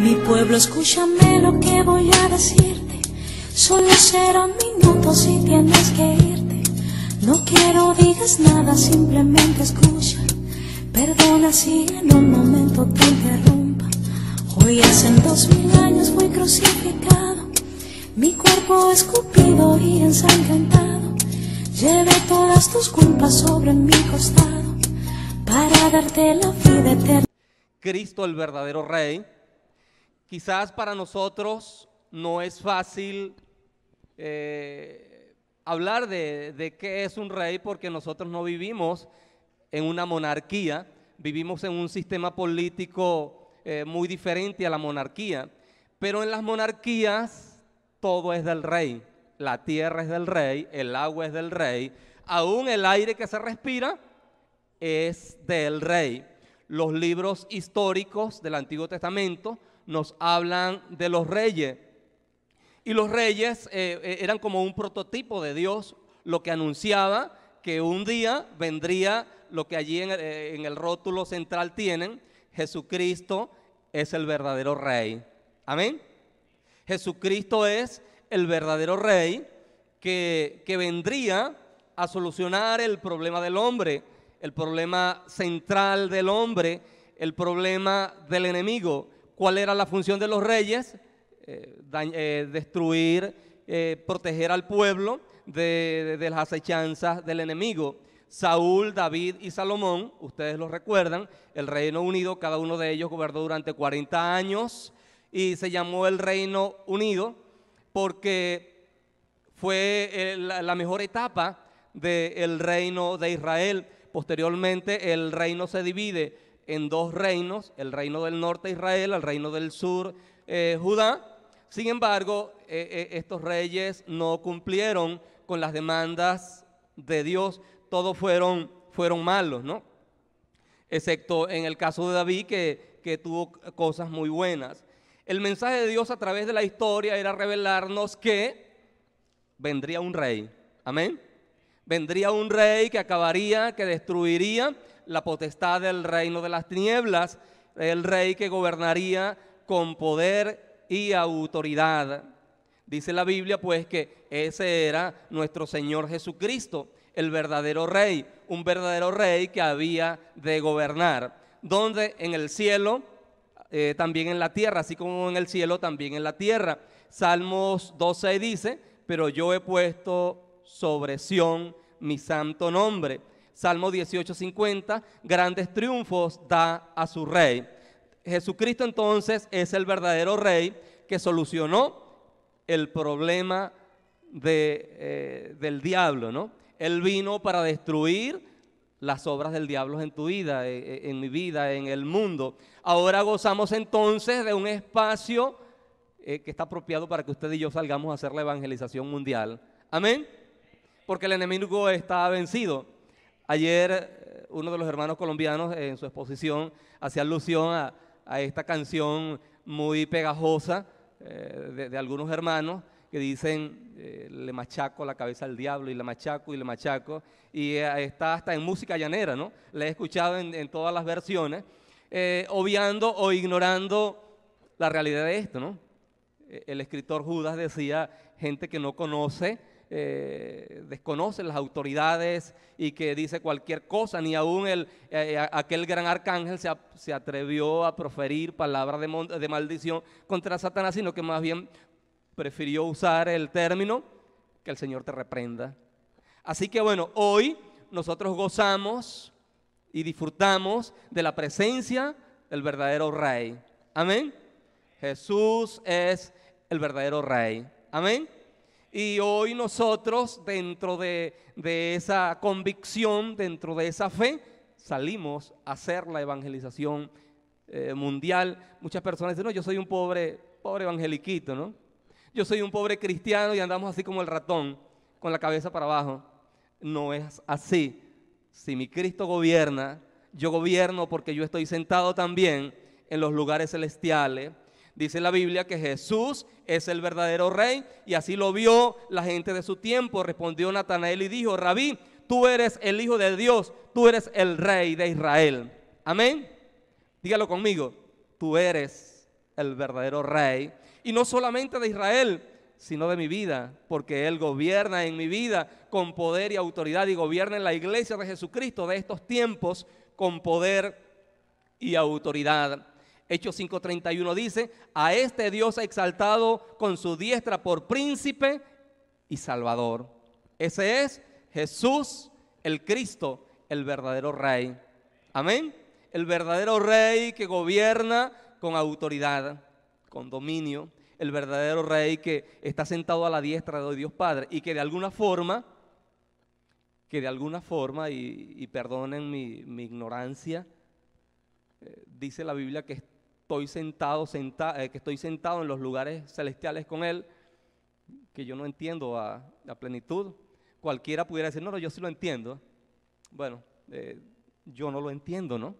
Mi pueblo, escúchame lo que voy a decirte. Solo serán minutos si tienes que irte. No quiero digas nada, simplemente escucha. Perdona si en un momento te interrumpa. Hoy hace dos mil años fui crucificado. Mi cuerpo escupido y ensangrentado. Llevé todas tus culpas sobre mi costado. Para darte la vida eterna. Cristo el verdadero Rey Quizás para nosotros no es fácil eh, hablar de, qué es un rey porque nosotros no vivimos en una monarquía, vivimos en un sistema político eh, muy diferente a la monarquía, pero en las monarquías todo es del rey, la tierra es del rey, el agua es del rey, aún el aire que se respira es del rey. Los libros históricos del Antiguo Testamento nos hablan de los reyes. Y los reyes eh, eh, eran como un prototipo de Dios, lo que anunciaba que un día vendría lo que allí eh, en, el rótulo central tienen, Jesucristo es el verdadero rey. Amén. Jesucristo es el verdadero rey que, que vendría a solucionar el problema del hombre, el problema central del hombre, el problema del enemigo. ¿Cuál era la función de los reyes? Eh, eh, destruir, eh, proteger al pueblo de, las acechanzas del enemigo. Saúl, David y Salomón, ustedes lo recuerdan, el Reino Unido, cada uno de ellos gobernó durante 40 años y se llamó el Reino Unido porque fue la, mejor etapa del reino de Israel. Posteriormente el reino se divide en dos reinos, el reino del norte Israel, el reino del sur eh, Judá. Sin embargo, eh, eh, estos reyes no cumplieron con las demandas de Dios, todos fueron, fueron malos, ¿no? Excepto en el caso de David, que, que tuvo cosas muy buenas. El mensaje de Dios a través de la historia era revelarnos que vendría un rey. Amén. Vendría un rey que acabaría, que destruiría la potestad del reino de las tinieblas, el rey que gobernaría con poder y autoridad. Dice la Biblia pues que ese era nuestro Señor Jesucristo, el verdadero rey, un verdadero rey que había de gobernar, donde en el cielo, eh, también en la tierra, así como en el cielo, también en la tierra. Salmos 12 dice, pero yo he puesto sobre Sión mi santo nombre Salmo 18:50, grandes triunfos da a su rey. Jesucristo entonces es el verdadero rey que solucionó el problema de, eh, del diablo, ¿no? Él vino para destruir las obras del diablo en tu vida, e, e, en, mi vida, en el mundo. Ahora gozamos entonces de un espacio eh, que está apropiado para que usted y yo salgamos a hacer la evangelización mundial. Amén. Porque el enemigo está vencido. Ayer eh, uno de los hermanos colombianos en su exposición hacía alusión a, esta canción muy pegajosa eh, de, algunos hermanos que dicen, eh, le machaco la cabeza al diablo y le machaco y le machaco, y está hasta en música llanera, ¿no? La he escuchado en, en todas las versiones, obviando o ignorando la realidad de esto, ¿no? E, el escritor Judas decía, gente que no conoce eh, desconoce las autoridades y que dice cualquier cosa, ni aún el, eh, aquel gran arcángel se, atrevió a proferir palabras de maldición contra Satanás, sino que más bien prefirió usar el término que el Señor te reprenda. Así que bueno, hoy nosotros gozamos y disfrutamos de la presencia del verdadero Rey. Amén. Jesús es el verdadero Rey. Amén. Y hoy nosotros, dentro de, esa convicción, dentro de esa fe, salimos a hacer la evangelización eh, mundial. Muchas personas dicen, no, yo soy un pobre, pobre evangeliquito, ¿no? Yo soy un pobre cristiano y andamos así como el ratón, con la cabeza para abajo. No es así. Si mi Cristo gobierna, yo gobierno porque yo estoy sentado también en los lugares celestiales Dice la Biblia que Jesús es el verdadero rey y así lo vio la gente de su tiempo. Respondió Natanael y dijo, rabí, tú eres el Hijo de Dios, tú eres el rey de Israel. Amén. Dígalo conmigo, tú eres el verdadero rey. Y no solamente de Israel, sino de mi vida, porque Él gobierna en mi vida con poder y autoridad y gobierna en la iglesia de Jesucristo de estos tiempos con poder y autoridad. Hechos 5:31 dice, a este Dios ha exaltado con su diestra por príncipe y salvador. Ese es Jesús, el Cristo, el verdadero rey. Amén. El verdadero rey que gobierna con autoridad, con dominio. El verdadero rey que está sentado a la diestra de Dios Padre y que de alguna forma, que de alguna forma, y, perdonen mi, ignorancia, eh, dice la Biblia que estoy sentado, eh, que estoy sentado en los lugares celestiales con Él, que yo no entiendo a, plenitud. Cualquiera pudiera decir, no, no, yo sí lo entiendo. Bueno, eh, yo no lo entiendo, ¿no?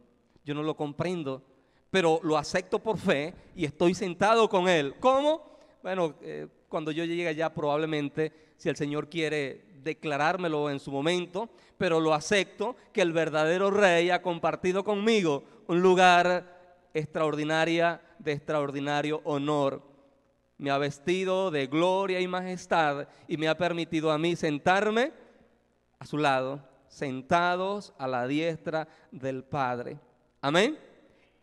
Yo no lo comprendo, pero lo acepto por fe y estoy sentado con Él. ¿Cómo? Bueno, eh, cuando yo llegue allá probablemente, si el Señor quiere declarármelo en su momento, pero lo acepto que el verdadero rey ha compartido conmigo un lugar extraordinaria de extraordinario honor. Me ha vestido de gloria y majestad y me ha permitido a mí sentarme a su lado, sentados a la diestra del Padre. Amén.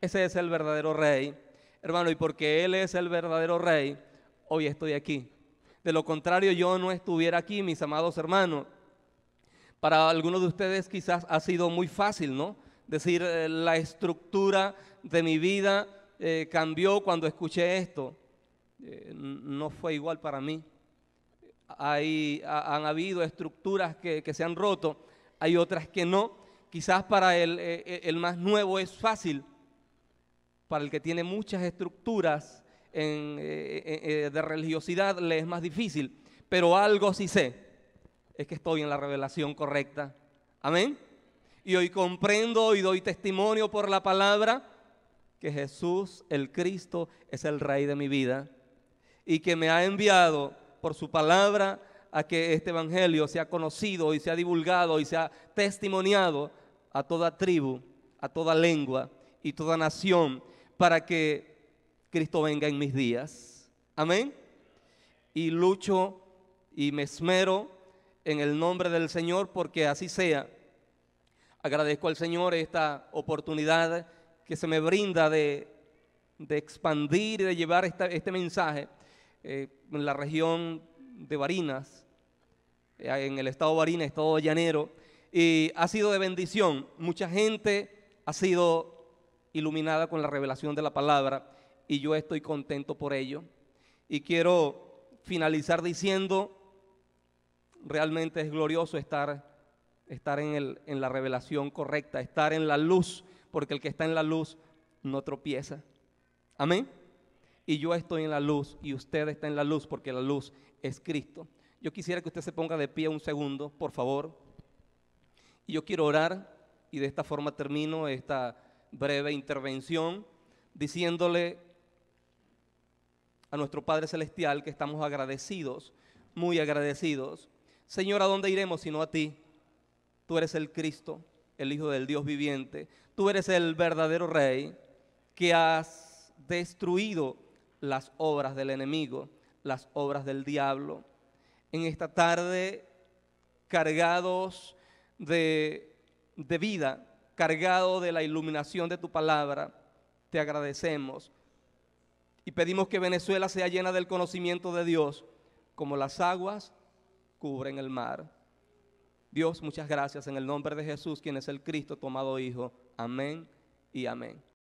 Ese es el verdadero rey. Hermano, y porque Él es el verdadero rey, hoy estoy aquí. De lo contrario, yo no estuviera aquí, mis amados hermanos. Para algunos de ustedes quizás ha sido muy fácil, ¿no? decir, eh, la estructura de mi vida eh, cambió cuando escuché esto. Eh, no fue igual para mí. Hay, han habido estructuras que, se han roto, hay otras que no. Quizás para el, el, más nuevo es fácil, para el que tiene muchas estructuras de religiosidad le es más difícil. Pero algo sí sé, es que estoy en la revelación correcta. Amén. Y hoy comprendo y doy testimonio por la palabra que Jesús el Cristo es el Rey de mi vida y que me ha enviado por su palabra a que este Evangelio sea conocido y sea divulgado y sea testimoniado a toda tribu, a toda lengua y toda nación para que Cristo venga en mis días. Amén. Y lucho y me esmero en el nombre del Señor porque así sea. Agradezco al Señor esta oportunidad que se me brinda de, expandir y de llevar este mensaje eh, en la región de Barinas, eh, en el estado de Barinas, estado de Llanero, y ha sido de bendición. Mucha gente ha sido iluminada con la revelación de la palabra y yo estoy contento por ello. Y quiero finalizar diciendo, realmente es glorioso estar estar en, la revelación correcta, estar en la luz, porque el que está en la luz no tropieza. Amén. Y yo estoy en la luz y usted está en la luz porque la luz es Cristo. Yo quisiera que usted se ponga de pie un segundo, por favor. Y yo quiero orar y de esta forma termino esta breve intervención diciéndole a nuestro Padre Celestial que estamos agradecidos, muy agradecidos. Señor, ¿a dónde iremos sino a ti? tú eres el Cristo, el Hijo del Dios viviente, tú eres el verdadero Rey que has destruido las obras del enemigo, las obras del diablo. En esta tarde, cargados de, de vida, cargado de la iluminación de tu palabra, te agradecemos y pedimos que Venezuela sea llena del conocimiento de Dios, como las aguas cubren el mar. Dios, muchas gracias en el nombre de Jesús, quien es el Cristo tomado Hijo. Amén y amén.